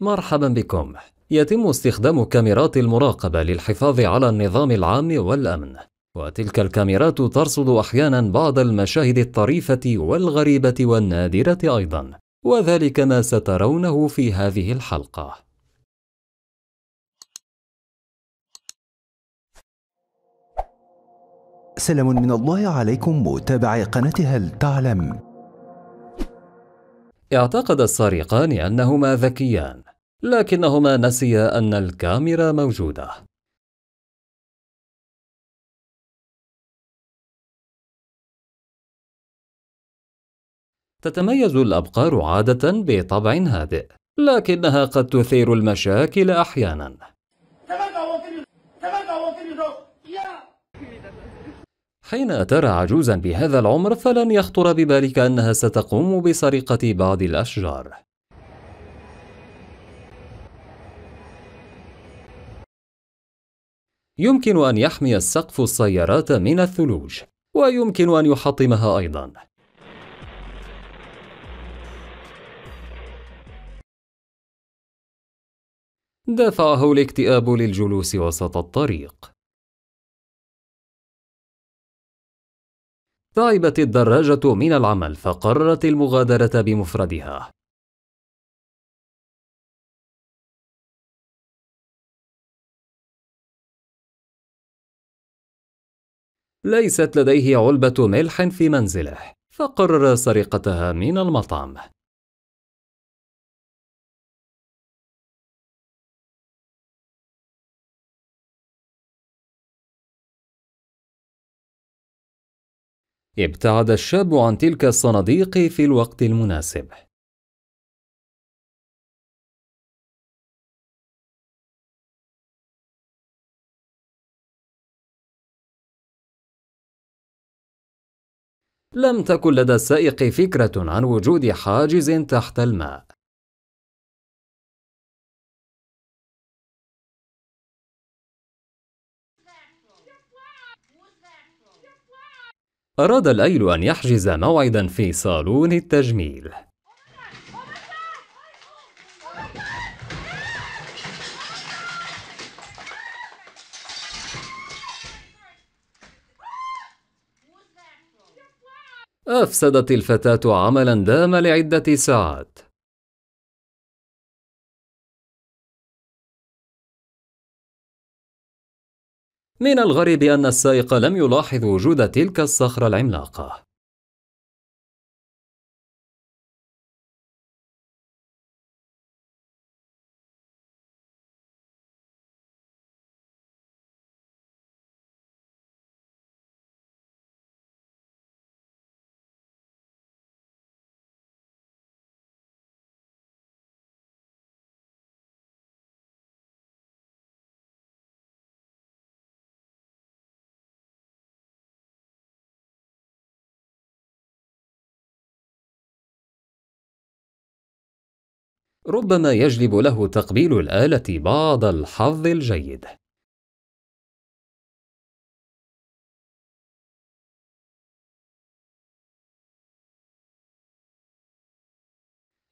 مرحبا بكم يتم استخدام كاميرات المراقبة للحفاظ على النظام العام والأمن وتلك الكاميرات ترصد أحيانا بعض المشاهد الطريفة والغريبة والنادرة أيضا وذلك ما سترونه في هذه الحلقة سلام من الله عليكم متابعي قناة هل تعلم اعتقد السارقان أنهما ذكيان لكنهما نسيا أن الكاميرا موجودة. تتميز الأبقار عادة بطبع هادئ، لكنها قد تثير المشاكل أحياناً. حين ترى عجوزا بهذا العمر فلن يخطر ببالك أنها ستقوم بسرقة بعض الأشجار يمكن أن يحمي السقف السيارات من الثلوج ويمكن أن يحطمها أيضا دفعه الاكتئاب للجلوس وسط الطريق تعبت الدراجة من العمل فقررت المغادرة بمفردها ليست لديه علبة ملح في منزله، فقرر سرقتها من المطعم. ابتعد الشاب عن تلك الصناديق في الوقت المناسب. لم تكن لدى السائق فكرة عن وجود حاجز تحت الماء أراد الأيل أن يحجز موعدا في صالون التجميل أفسدت الفتاة عملا دام لعدة ساعات من الغريب أن السائق لم يلاحظ وجود تلك الصخرة العملاقة ربما يجلب له تقبيل الآلة بعض الحظ الجيد.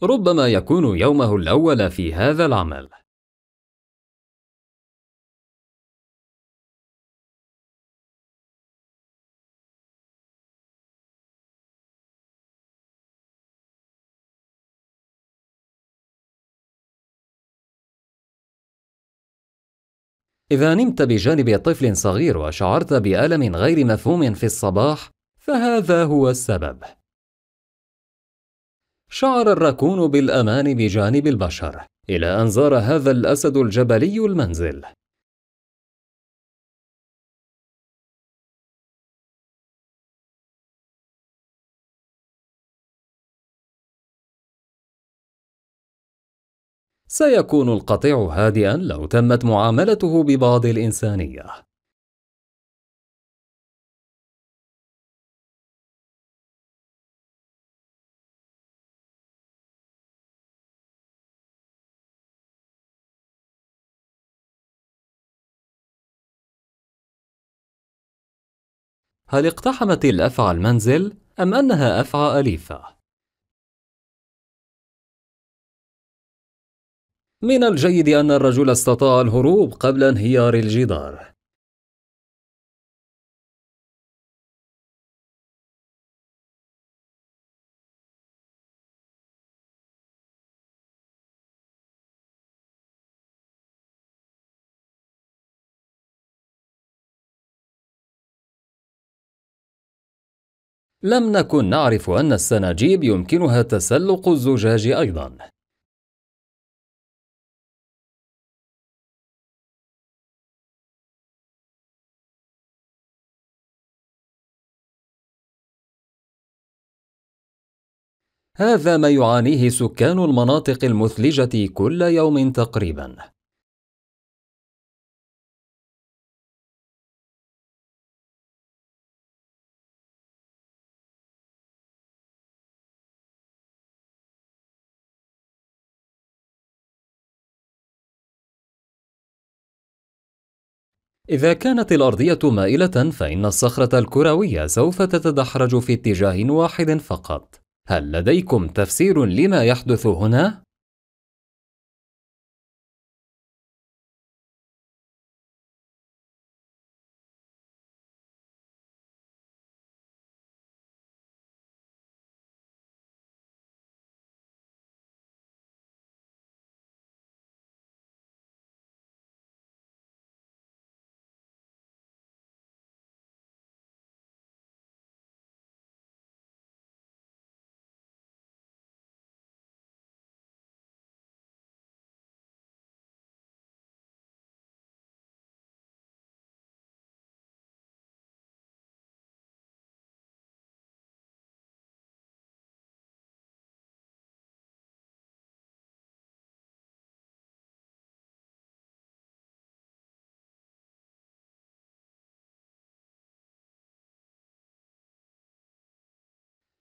ربما يكون يومه الأول في هذا العمل. إذا نمت بجانب طفل صغير وشعرت بألم غير مفهوم في الصباح، فهذا هو السبب. شعر الراكون بالأمان بجانب البشر، إلى أن زار هذا الأسد الجبلي المنزل، سيكون القطيع هادئا لو تمت معاملته ببعض الإنسانية هل اقتحمت الأفعى المنزل أم أنها أفعى أليفة؟ من الجيد أن الرجل استطاع الهروب قبل انهيار الجدار لم نكن نعرف أن السناجيب يمكنها تسلق الزجاج أيضا هذا ما يعانيه سكان المناطق المثلجة كل يوم تقريبا إذا كانت الأرضية مائلة فإن الصخرة الكروية سوف تتدحرج في اتجاه واحد فقط هل لديكم تفسير لما يحدث هنا؟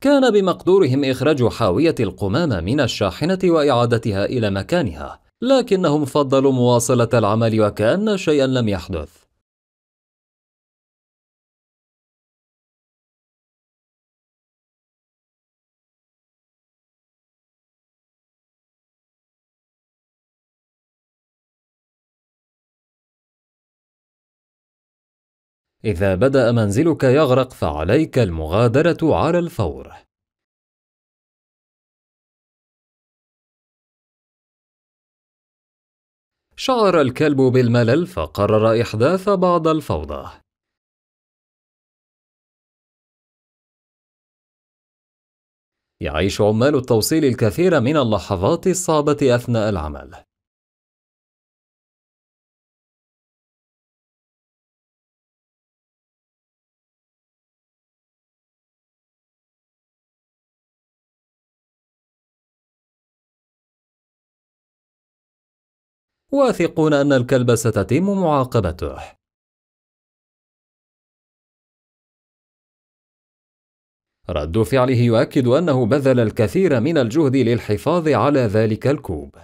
كان بمقدورهم إخراج حاوية القمامة من الشاحنة وإعادتها إلى مكانها لكنهم فضلوا مواصلة العمل وكأن شيئا لم يحدث إذا بدأ منزلك يغرق فعليك المغادرة على الفور. شعر الكلب بالملل فقرر إحداث بعض الفوضى. يعيش عمال التوصيل الكثير من اللحظات الصعبة أثناء العمل. واثقون أن الكلب ستتم معاقبته رد فعله يؤكد أنه بذل الكثير من الجهد للحفاظ على ذلك الكوب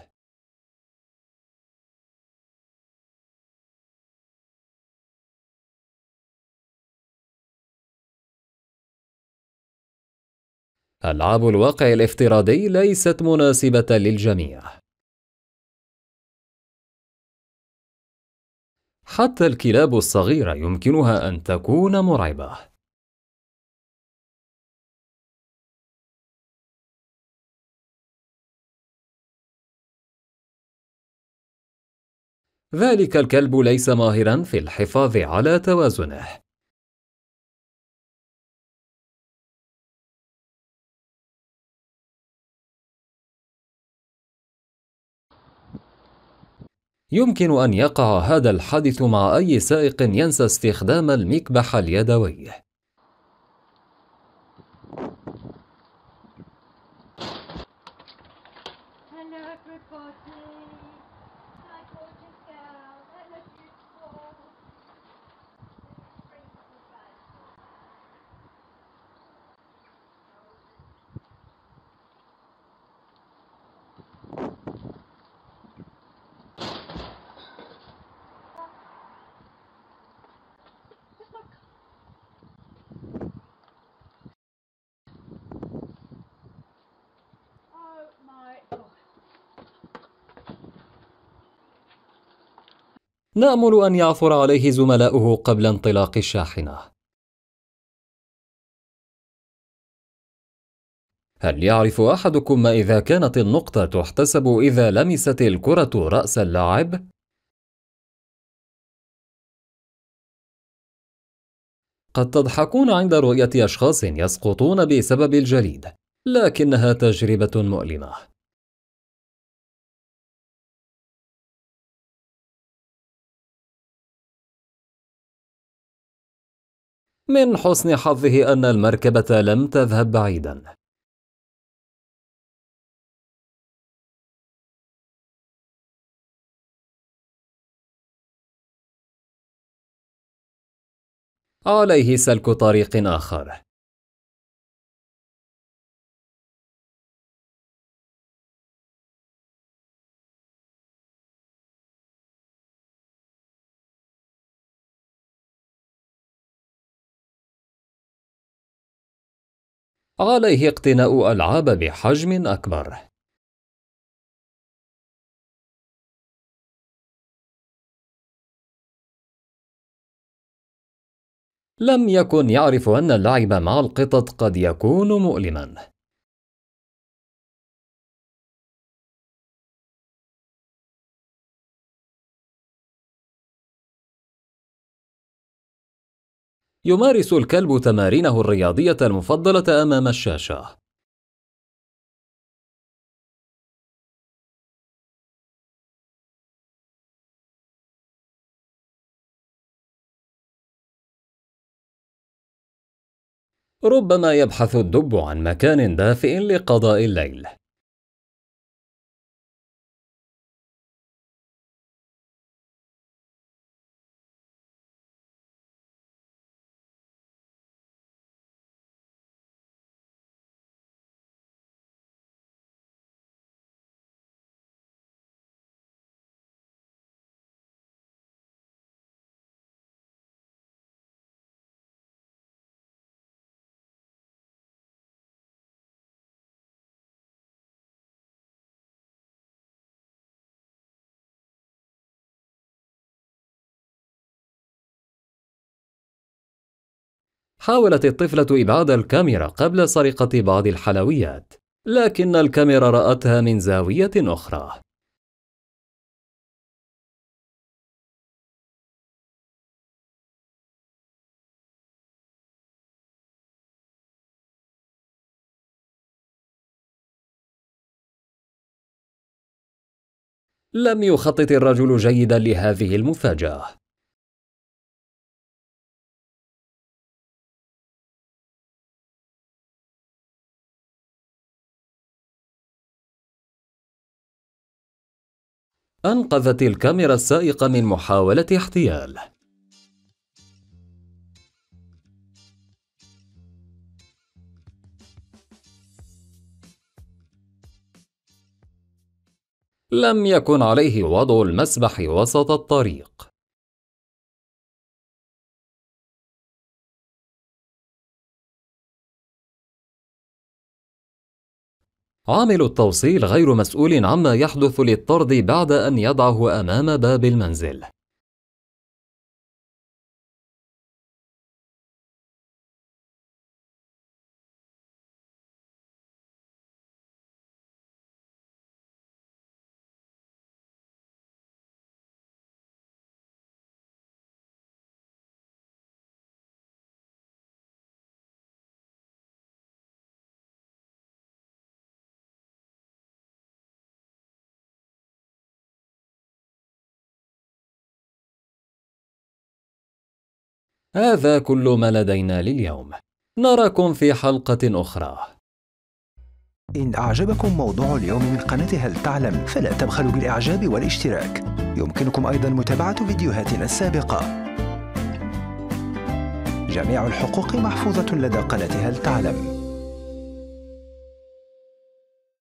ألعاب الواقع الافتراضي ليست مناسبة للجميع حتى الكلاب الصغيرة يمكنها أن تكون مرعبة. ذلك الكلب ليس ماهرا في الحفاظ على توازنه يمكن أن يقع هذا الحادث مع أي سائق ينسى استخدام المكبح اليدوي نامل ان يعثر عليه زملاؤه قبل انطلاق الشاحنه هل يعرف احدكم ما اذا كانت النقطه تحتسب اذا لمست الكره راس اللاعب قد تضحكون عند رؤيه اشخاص يسقطون بسبب الجليد لكنها تجربه مؤلمه من حسن حظه أن المركبة لم تذهب بعيدا عليه سلك طريق آخر عليه اقتناء ألعاب بحجم أكبر لم يكن يعرف أن اللعب مع القطط قد يكون مؤلماً يمارس الكلب تمارينه الرياضية المفضلة أمام الشاشة. ربما يبحث الدب عن مكان دافئ لقضاء الليل حاولت الطفلة إبعاد الكاميرا قبل سرقة بعض الحلويات، لكن الكاميرا رأتها من زاوية أخرى. لم يخطط الرجل جيدا لهذه المفاجأة أنقذت الكاميرا السائق من محاولة احتياله لم يكن عليه وضع المسبح وسط الطريق عامل التوصيل غير مسؤول عما يحدث للطرد بعد أن يضعه أمام باب المنزل هذا كل ما لدينا لليوم نراكم في حلقة أخرى إن أعجبكم موضوع اليوم من قناة هل تعلم فلا تبخلوا بالإعجاب والاشتراك يمكنكم أيضا متابعة فيديوهاتنا السابقة جميع الحقوق محفوظة لدى قناة هل تعلم